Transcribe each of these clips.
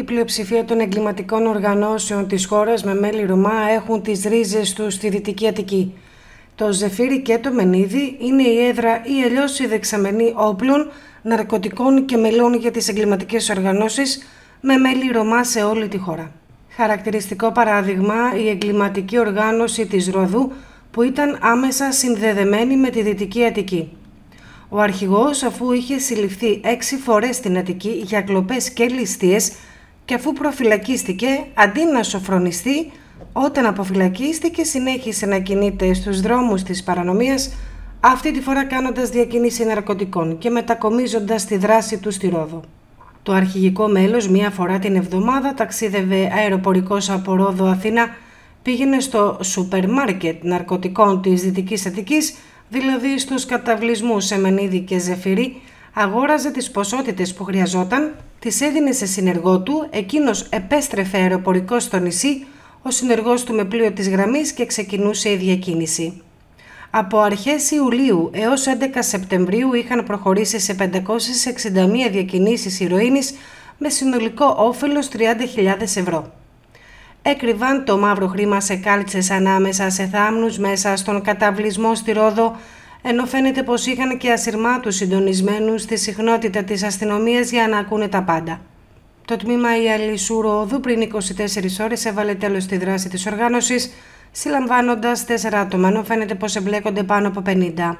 Η πλειοψηφία των εγκληματικών οργανώσεων της χώρας με μέλη Ρωμά έχουν τις ρίζες τους στη Δυτική Αττική. Το Ζεφύρι και το Μενίδι είναι η έδρα ή αλλιώς η δεξαμενή όπλων, ναρκωτικών και μελών για τις εγκληματικές οργανώσεις με μέλη Ρωμά σε όλη τη χώρα. Χαρακτηριστικό παράδειγμα η εγκληματική οργάνωση της Ροδού που ήταν άμεσα συνδεδεμένη με τη Δυτική Αττική. Ο αρχηγός αφού είχε συλληφθεί έξι φορές στην Αττική για κλοπές και ληστείες και αφού προφυλακίστηκε, αντί να σοφρονιστεί, όταν αποφυλακίστηκε συνέχισε να κινείται στους δρόμους της παρανομίας, αυτή τη φορά κάνοντας διακίνηση ναρκωτικών και μετακομίζοντας τη δράση του στη Ρόδο. Το αρχηγικό μέλος μία φορά την εβδομάδα ταξίδευε αεροπορικός από Ρόδο Αθήνα, πήγαινε στο σούπερ μάρκετ ναρκωτικών της Δυτικής Αττικής, δηλαδή στους καταβλισμούς Σεμενίδη και Ζεφυρί, αγόραζε τις ποσότητες που χρειαζόταν, τις έδινε σε συνεργό του, εκείνος επέστρεφε αεροπορικό στο νησί, ο συνεργός του με πλοίο της γραμμής και ξεκινούσε η διακίνηση. Από αρχές Ιουλίου έως 11 Σεπτεμβρίου είχαν προχωρήσει σε 561 διακινήσεις ηρωίνης με συνολικό όφελος 30.000 ευρώ. Έκρυβαν το μαύρο χρήμα σε κάλτσες ανάμεσα σε θάμνους, μέσα στον καταβλισμό στη Ρόδο, ενώ φαίνεται πως είχαν και ασυρμάτους συντονισμένους στη συχνότητα της αστυνομίας για να ακούνε τα πάντα. Το τμήμα Ιαλισσού Ρόδου πριν 24 ώρες έβαλε τέλος στη δράση της οργάνωσης, συλλαμβάνοντας τέσσερα άτομα, ενώ φαίνεται πως εμπλέκονται πάνω από 50.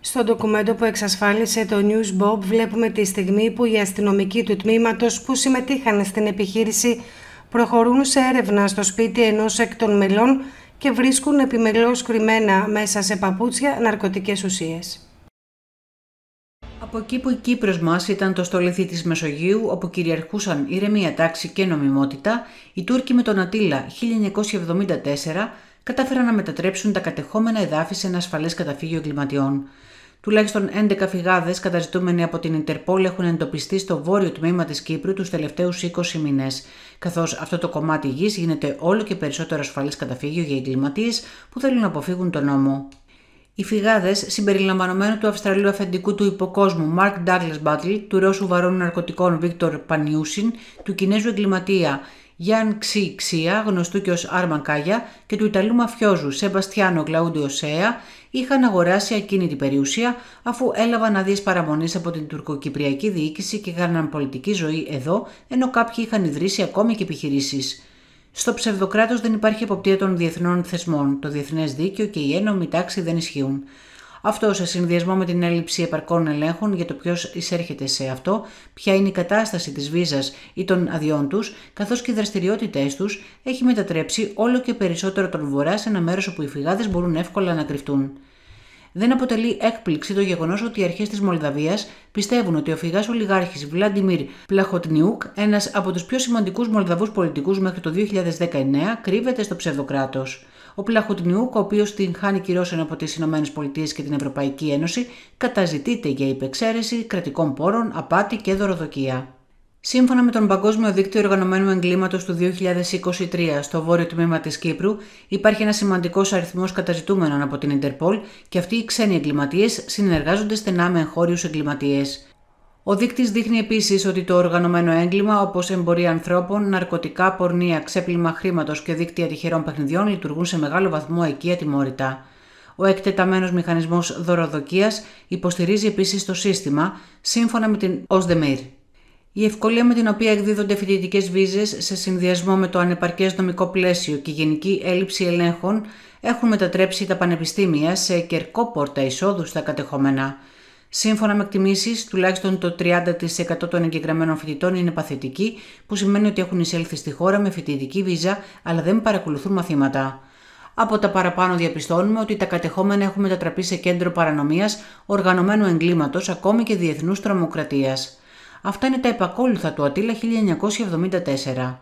Στο ντοκουμέντο που εξασφάλισε το News Bob βλέπουμε τη στιγμή που οι αστυνομικοί του τμήματος που συμμετείχαν στην επιχείρηση προχωρούν σε έρευνα στο σπίτι ενός εκ των μελών και βρίσκουν επιμελώς κρυμμένα μέσα σε παπούτσια ναρκωτικές ουσίες. Από εκεί που η Κύπρος μας ήταν το στολίθι της Μεσογείου, όπου κυριαρχούσαν ηρεμία τάξη και νομιμότητα, οι Τούρκοι με τον Ατήλα 1974 κατάφεραν να μετατρέψουν τα κατεχόμενα εδάφη σε ένα ασφαλές καταφύγιο εγκληματιών. Τουλάχιστον 11 φυγάδες καταζητούμενοι από την Ιντερπόλ έχουν εντοπιστεί στο βόρειο τμήμα της Κύπρου τους τελευταίους 20 μήνες. Καθώς αυτό το κομμάτι γης γίνεται όλο και περισσότερο ασφαλές καταφύγιο για εγκληματίες που θέλουν να αποφύγουν τον νόμο. Οι φυγάδες, συμπεριλαμβανομένου του Αυστραλού αφεντικού του υποκόσμου Mark Douglas Battle, του Ρώσου βαρών ναρκωτικών Βίκτορ Πανιούσιν, του Κινέζου εγκληματία Γιάν Ξι Ξία, γνωστού και ως Άρμαν Κάγια, και του Ιταλού μαφιόζου Σεμπαστιάνο Κλαούντιο Σέα, είχαν αγοράσει ακίνητη περιουσία αφού έλαβαν άδειε παραμονής από την τουρκοκυπριακή διοίκηση και είχαν πολιτική ζωή εδώ, ενώ κάποιοι είχαν ιδρύσει ακόμη και επιχειρήσεις. Στο ψευδοκράτος δεν υπάρχει εποπτεία των διεθνών θεσμών. Το διεθνές δίκαιο και η ένωμη τάξη δεν ισχύουν. Αυτό σε συνδυασμό με την έλλειψη επαρκών ελέγχων για το ποιος εισέρχεται σε αυτό, ποια είναι η κατάσταση της βίζας ή των αδειών τους, καθώς και οι δραστηριότητές τους, έχει μετατρέψει όλο και περισσότερο τον Βορρά σε ένα μέρος όπου οι φυγάδες μπορούν εύκολα να κρυφτούν. Δεν αποτελεί έκπληξη το γεγονός ότι οι αρχές της Μολδαβίας πιστεύουν ότι ο φυγάς ολιγάρχης Βλάντιμιρ Πλαχοτνιούκ, ένας από τους πιο σημαντικούς Μολδαβούς πολιτικούς μέχρι το 2019, κρύβεται στο ψευδοκράτος. Ο Πλαχουτνιούκ, ο οποίος την χάνει κυρώσεων από τις ΗΠΑ και την Ευρωπαϊκή Ένωση, καταζητείται για υπεξαίρεση κρατικών πόρων, απάτη και δωροδοκία. Σύμφωνα με τον Παγκόσμιο Δίκτυο Οργανωμένου Εγκλήματος του 2023, στο βόρειο τμήμα της Κύπρου υπάρχει ένας σημαντικός αριθμός καταζητούμενων από την Ιντερπολ και αυτοί οι ξένοι εγκληματίες συνεργάζονται στενά με εγχώριους εγκληματίες. Ο δείκτης δείχνει επίσης ότι το οργανωμένο έγκλημα, όπως εμπορία ανθρώπων, ναρκωτικά, πορνεία, ξέπλυμα χρήματος και δίκτυα τυχερών παιχνιδιών, λειτουργούν σε μεγάλο βαθμό εκεί ατιμόρυτα. Ο εκτεταμένος μηχανισμός δωροδοκίας υποστηρίζει επίσης το σύστημα, σύμφωνα με την ΟΣΔΕΜΕΙΡ. Η ευκολία με την οποία εκδίδονται φοιτητικές βίζες σε συνδυασμό με το ανεπαρκές νομικό πλαίσιο και η γενική έλλειψη ελέγχων έχουν μετατρέψει τα πανεπιστήμια σε κερκόπορτα εισόδου στα κατεχόμενα. Σύμφωνα με εκτιμήσεις, τουλάχιστον το 30% των εγγεγραμμένων φοιτητών είναι παθητικοί, που σημαίνει ότι έχουν εισέλθει στη χώρα με φοιτητική βίζα, αλλά δεν παρακολουθούν μαθήματα. Από τα παραπάνω διαπιστώνουμε ότι τα κατεχόμενα έχουν μετατραπεί σε κέντρο παρανομίας, οργανωμένου εγκλήματος, ακόμη και διεθνούς τρομοκρατίας. Αυτά είναι τα επακόλουθα του Ατήλα 1974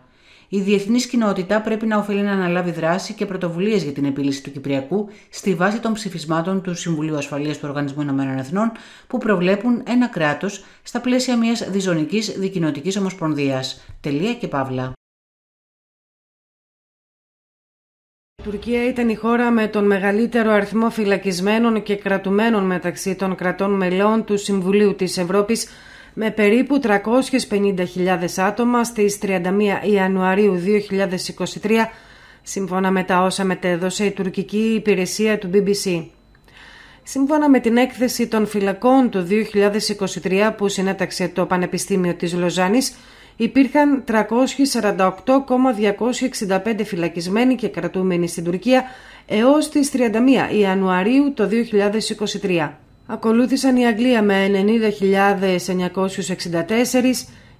η διεθνής κοινότητα πρέπει να οφείλει να αναλάβει δράση και πρωτοβουλίες για την επίλυση του Κυπριακού στη βάση των ψηφισμάτων του Συμβουλίου Ασφαλείας του Οργανισμού Εθνών που προβλέπουν ένα κράτος στα πλαίσια μιας διζωνικής δικοινοτικής ομοσπονδίας. Τελεία και παύλα. Η Τουρκία ήταν η χώρα με τον μεγαλύτερο αριθμό φυλακισμένων και κρατουμένων μεταξύ των κρατών μελών του Συμβουλίου της Ευρώπης με περίπου 350.000 άτομα στις 31 Ιανουαρίου 2023 σύμφωνα με τα όσα μετέδωσε η τουρκική υπηρεσία του BBC. Σύμφωνα με την έκθεση των φυλακών του 2023 που συνέταξε το Πανεπιστήμιο της Λοζάνης, υπήρχαν 348,265 φυλακισμένοι και κρατούμενοι στην Τουρκία έως τις 31 Ιανουαρίου το 2023. Ακολούθησαν η Αγγλία με 90.964,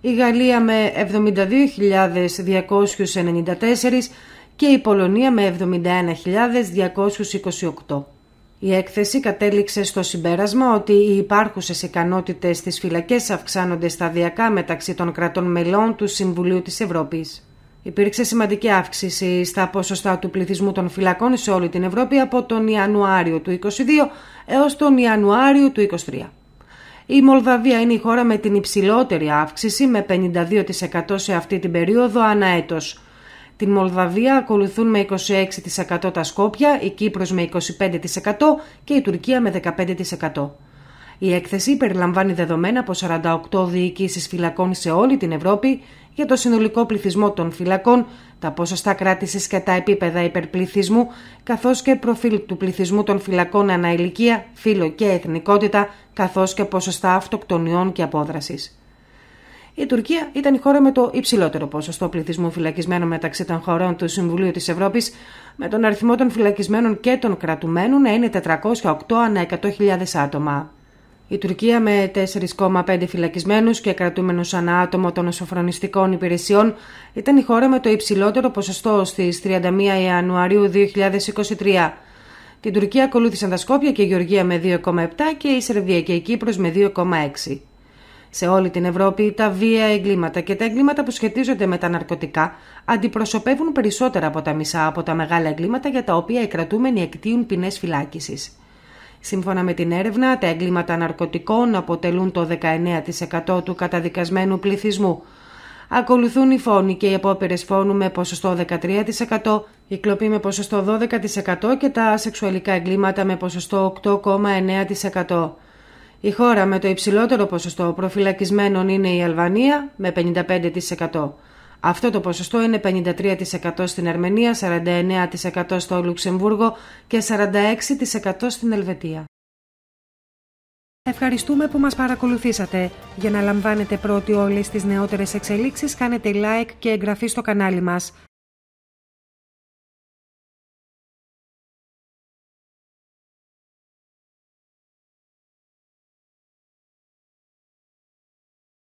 η Γαλλία με 72.294 και η Πολωνία με 71.228. Η έκθεση κατέληξε στο συμπέρασμα ότι οι υπάρχουσες ικανότητες στις φυλακές αυξάνονται σταδιακά μεταξύ των κρατών μελών του Συμβουλίου της Ευρώπης. Υπήρξε σημαντική αύξηση στα ποσοστά του πληθυσμού των φυλακών σε όλη την Ευρώπη από τον Ιανουάριο του 2022 έως τον Ιανουάριο του 2023. Η Μολδαβία είναι η χώρα με την υψηλότερη αύξηση με 52% σε αυτή την περίοδο ανά έτος. Την Μολδαβία ακολουθούν με 26% τα Σκόπια, η Κύπρος με 25% και η Τουρκία με 15%. Η έκθεση περιλαμβάνει δεδομένα από 48 διοικήσεις φυλακών σε όλη την Ευρώπη για το συνολικό πληθυσμό των φυλακών, τα ποσοστά κράτησης και τα επίπεδα υπερπληθυσμού, καθώς και προφίλ του πληθυσμού των φυλακών ανά ηλικία, και εθνικότητα, καθώς και ποσοστά αυτοκτονιών και απόδρασης. Η Τουρκία ήταν η χώρα με το υψηλότερο ποσοστό πληθυσμού φυλακισμένων μεταξύ των χωρών του Συμβουλίου της Ευρώπης, με τον αριθμό των φυλακισμένων και των κρατουμένων να είναι 408 ανά 100.000 άτομα. Η Τουρκία με 4,5 φυλακισμένους και κρατούμενους ανά άτομο των νοσοφρονιστικών υπηρεσιών ήταν η χώρα με το υψηλότερο ποσοστό στις 31 Ιανουαρίου 2023. Την Τουρκία ακολούθησαν τα Σκόπια και η Γεωργία με 2,7 και η Σερβία και η Κύπρος με 2,6. Σε όλη την Ευρώπη, τα βία εγκλήματα και τα εγκλήματα που σχετίζονται με τα ναρκωτικά αντιπροσωπεύουν περισσότερα από τα μισά από τα μεγάλα εγκλήματα για τα οποία οι κρατούμενοι εκτείουν ποινές φυλάκισης. Σύμφωνα με την έρευνα, τα έγκληματα ναρκωτικών αποτελούν το 19% του καταδικασμένου πληθυσμού. Ακολουθούν οι φόνοι και οι απόπειρες φόνου με ποσοστό 13%, η κλοπή με ποσοστό 12% και τα σεξουαλικά εγκλήματα με ποσοστό 8,9%. Η χώρα με το υψηλότερο ποσοστό προφυλακισμένων είναι η Αλβανία με 55%. Αυτό το ποσοστό είναι 53% στην Αρμενία, 49% στο Λουξεμβούργο και 46% στην Ελβετία. Ευχαριστούμε που μας παρακολουθήσατε. Για να λαμβάνετε πρώτοι όλες τις νεότερες εξελίξεις κάνετε like και εγγραφή στο κανάλι μας.